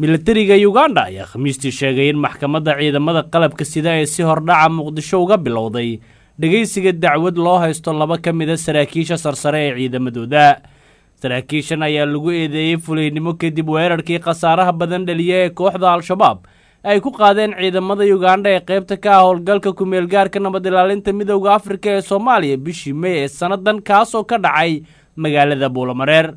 milatariga uganda ayaa khamiistii sheegay in maxkamadda ciidamada qalabka sida ay si hordhaca muqdisho uga bilowday dhegaysiga dacwad loo haysto laba ka mida ah saraakiisha sarsare ee ciidamadooda saraakiishan ayaa lagu eedeeyey fulaynimo kadib weerarkii khasaaraha badan dhaliya ee kooxda al-shabaab ay ku qaadeen ciidamada ugandha ee qaybta ka ah howlgalka kumeelgaarka nabad ilaalinta midowda afrika ee soomaaliya bishii mey ee sannadan kaasoo ka dhacay magaalada buulamareer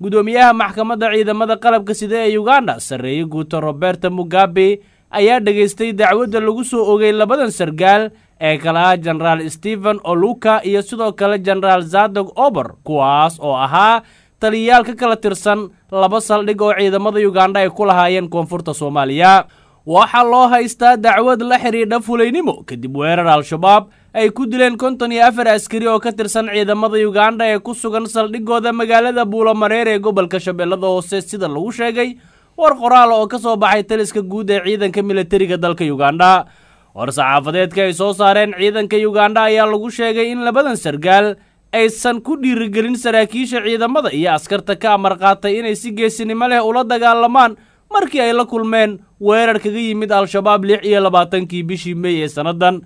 gudoomiyaha maxkamadda ciidamada qalabka sida ee uganda sarreeye guuto roberta mugabe ayaa dhegaystay dacwadda lagu soo ogay labadan sargaal ee kalaha jenaraal stephen oluka iyo sidoo kale jenaraal zadog obor kuwaas oo ahaa taliyayaal ka kala tirsan laba saldhig oo ciidamada uganda ay ku lahaayeen koonfurta soomaaliya waxaa loo haystaa dacwad la xidhiidha fulaynimo kadib weerar al-shabaab ay ku dileen konton iyo afar askari oo ka tirsan ciidamada yuganda ee ku sugan saldhiggooda magaalada buulamareer ee gobolka shabeellada hoose sida lagu sheegay war qoraal oo ka soo baxay taliska guud ee ciidanka milatariga dalka yuganda war saxaafadeedka ay soo saareen ciidanka yuganda ayaa lagu sheegay in labadan sargaal aysan ku dhiirigelin saraakiisha ciidamada iyo askarta ka amarqaatay inay si geesinimo leh ula dagaalamaan markii ay la kulmeen weerar kaga yimid al-shabaab lix iyo labaatankii bishii mey ee sannadan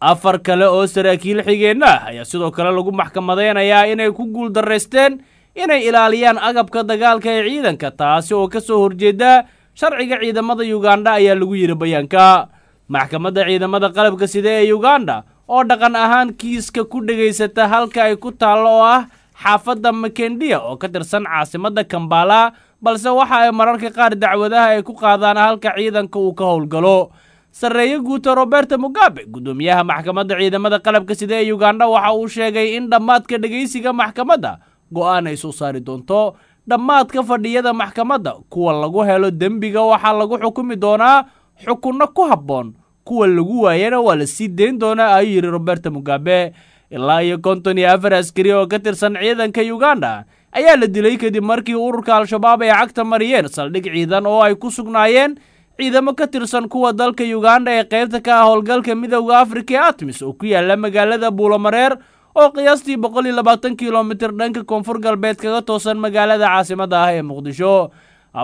afar kale oo saraakiil xigeenna ah ayaa sidoo kale lagu maxkamadaynayaa inay ku guuldarraysteen inay ilaaliyaan agabka dagaalka ee ciidanka taasi oo ka soo horjeeda sharciga ciidamada yuganda ayaa lagu yidhi bayaanka maxkamadda ciidamada qalabka sida ee yuganda oo dhaqan ahaan kiiska ku dhegaysata halka ay ku taallo oo ah xaafadda makendiya oo ka tirsan caasimadda kambala balse waxa ay mararka qaar dacwadaha ay ku qaadaan halka ciidanka uu ka howlgalo sarreeye guuta roberto mugabe guddoomiyaha maxkamadda ciidamada qalabka sida ee yuganda waxa uu sheegay in dhammaadka dhegaysiga maxkamadda go'aan ay soo saari doonto dhammaadka fadhiyada maxkamadda kuwa lagu helo dembiga waxaa lagu xukumi doonaa xukunno ku habboon kuwa lagu waayana waa la sii deyn doonaa ayuu yidhi roberto mugabe ilaa iyo konton iyo afar askari oo ka tirsan ciidanka uganda ayaa la dilay kadib markii ururka al-shabaab ay cagta mariyeen saldhig ciidan oo ay ku sugnaayeen ciidamo ka tirsan kuwa dalka uganda ee qaybta ka ah howlgalka midowda afrika ee atmis oo ku yaalla magaalada buulomareer oo qiyaastii boqol iyo labaatan kilomitir dhanka koonfur galbeed kaga toosan magaalada caasimadda ah ee muqdisho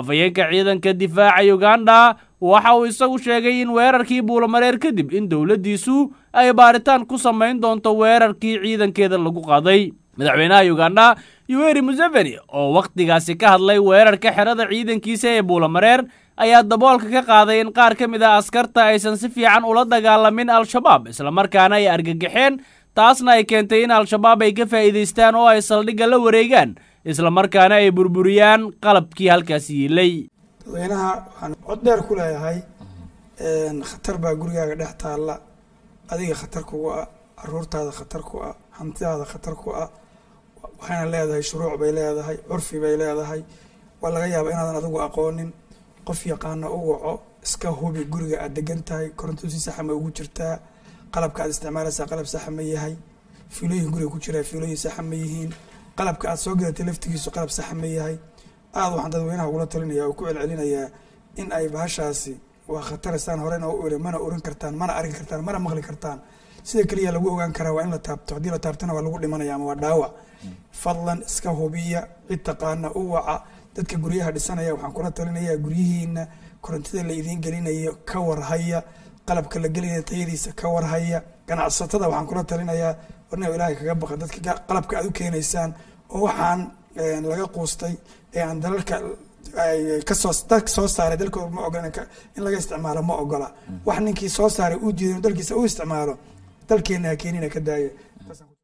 afhayeenka ciidanka difaaca uganda waxa uu isagu sheegay in weerarkii buulamareer kadib in dowladdiisu ay baaritaan ku samayn doonto weerarkii ciidankeeda lagu qaaday madaxweynaha yuganda yuweri museveni oo wakhtigaasi ka hadlay weerarka xerada ciidankiisa ee buulamareer ayaa daboolka ka qaaday in qaar ka mid a ah askarta aysan si fiican ula dagaalamin al-shabaab islamarkaana ay argagaxeen taasna ay keentay in al-shabaab ay ka faa'iidaystaan oo ay saldhigga la wareegaan isla markaana ay burburiyaan qalabkii halkaasi yiilay dadweynaha waxaan cod dheer ku leeyahay khatar baa gurigaaga dhex taalla adiga khatar kugu ah aruurtaada khatar ku ah hantidaada khatar ku ah waxayna leedahay shuruuc bay leedahay curfi bay leedahay waa laga yaaba inaadan adigu aqoonin qof yaqaana u waco iska hubi guriga aad degan tahay koronto si saxa ma ugu jirtaa qalabka aad isticmaalaysaa qalab saxa ma yahay fiilooyin guriga ku jiraa fiilooyin saxa yihiin qalabka aad soo gadatay laftigiisu qalab saxa ma yahay aada waxaan dadweynaha ugula talinayaa oo ku celcelinayaa in ay bahashaasi waa khataristaan horena u ere mana oran kartaan mana arki kartaan mana maqli kartaan sida keliya lagu ogaan karaa waa in la taabto haddii la taabtona waa lagu dhimanaya ama waa dhaawac fadlan iska hubiya cid taqaana u waca dadka guryaha dhisanaya waxaan kula talinayaa guryihiina korontada la idiin gelinayo ka warhaya qalabka la gelinaya tayadiisa ka warhaya ganacsatada waxaan kula talinayaa warnaa ilaahay kaga baqa dadka qalabka aad u keenaysaan oo waxaan laga quustay ee aan dalalka kasoo dalka soo saaray dalka ma ogola in laga isticmaalo ma ogola mm. wax ninkii soo saaray uu diiday dalkiisa u isticmaalo dalkeena hakeenina ka daayo mm.